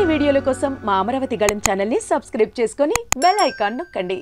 మరిన్ని వీడియోల కోసం మా అమరావతి గళం ఛానల్ని సబ్స్క్రైబ్ చేసుకుని బెల్ ఐకాన్ నొక్కండి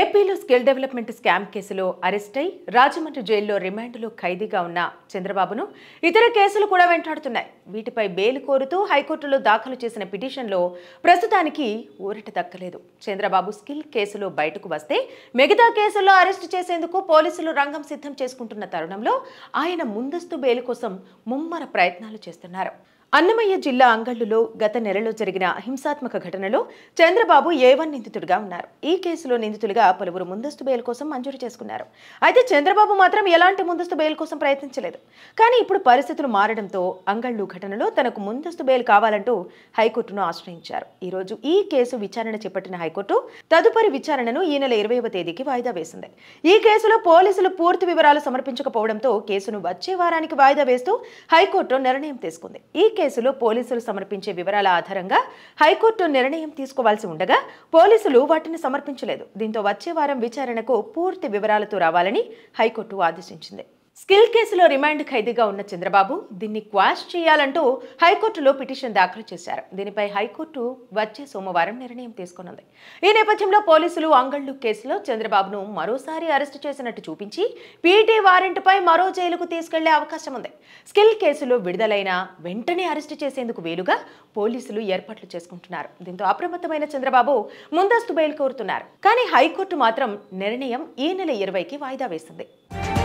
ఏపీలో స్కిల్ డెవలప్మెంట్ స్కామ్ కేసులో అరెస్ట్ అయి రాజమండ్రి జైల్లో రిమాండ్లో ఖైదీగా ఉన్న చంద్రబాబును ఇతర కేసులు కూడా వెంటాడుతున్నాయి వీటిపై బెయిల్ కోరుతూ హైకోర్టులో దాఖలు చేసిన పిటిషన్లో ప్రస్తుతానికి ఊరట దక్కలేదు చంద్రబాబు స్కిల్ కేసులో బయటకు వస్తే మిగతా కేసుల్లో అరెస్టు చేసేందుకు పోలీసులు రంగం సిద్ధం చేసుకుంటున్న తరుణంలో ఆయన ముందస్తు బెయిల్ కోసం ముమ్మర ప్రయత్నాలు చేస్తున్నారు అన్నమయ్య జిల్లా అంగళ్లులో గత నెలలో జరిగిన హింసాత్మక ఘటనలో చంద్రబాబు ఏవన్ నిందితుడిగా ఉన్నారు ఈ కేసులో నిందితులుగా పలువురు ముందస్తు బెయిల్ కోసం మంజూరు చేసుకున్నారు అయితే చంద్రబాబు మాత్రం ఎలాంటి ముందస్తు బెయిల్ కోసం ప్రయత్నించలేదు కానీ ఇప్పుడు పరిస్థితులు మారడంతో అంగళ్లు ఘటనలో తనకు ముందస్తు బెయిల్ కావాలంటూ హైకోర్టును ఆశ్రయించారు ఈరోజు ఈ కేసు విచారణ చేపట్టిన హైకోర్టు తదుపరి విచారణను ఈ నెల ఇరవైవ తేదీకి వాయిదా వేసింది ఈ కేసులో పోలీసులు పూర్తి వివరాలు సమర్పించకపోవడంతో కేసును వచ్చే వారానికి వాయిదా వేస్తూ హైకోర్టు నిర్ణయం తీసుకుంది ఈ కేసులో పోలీసులు సమర్పించే వివరాల ఆధారంగా హైకోర్టు నిర్ణయం తీసుకోవాల్సి ఉండగా పోలీసులు వాటిని సమర్పించలేదు దీంతో వచ్చే వారం విచారణకు పూర్తి వివరాలతో రావాలని హైకోర్టు ఆదేశించింది స్కిల్ కేసులో రిమాండ్ ఖైదీగా ఉన్న చంద్రబాబు దీన్ని క్వాష్ చేయాలంటూ హైకోర్టులో పిటిషన్ దాఖలు చేశారు దీనిపై హైకోర్టు వచ్చే సోమవారం నిర్ణయం తీసుకున్నది ఈ నేపథ్యంలో పోలీసులు అంగళ్ళు కేసులో చంద్రబాబును మరోసారి అరెస్టు చేసినట్టు చూపించి పీటీ వారెంట్పై మరో జైలుకు తీసుకెళ్లే అవకాశం ఉంది స్కిల్ కేసులో విడుదలైన వెంటనే అరెస్టు చేసేందుకు వీలుగా పోలీసులు ఏర్పాట్లు చేసుకుంటున్నారు దీంతో అప్రమత్తమైన చంద్రబాబు ముందస్తు బెయిల్ కోరుతున్నారు కానీ హైకోర్టు మాత్రం నిర్ణయం ఈ నెల ఇరవైకి వాయిదా వేసింది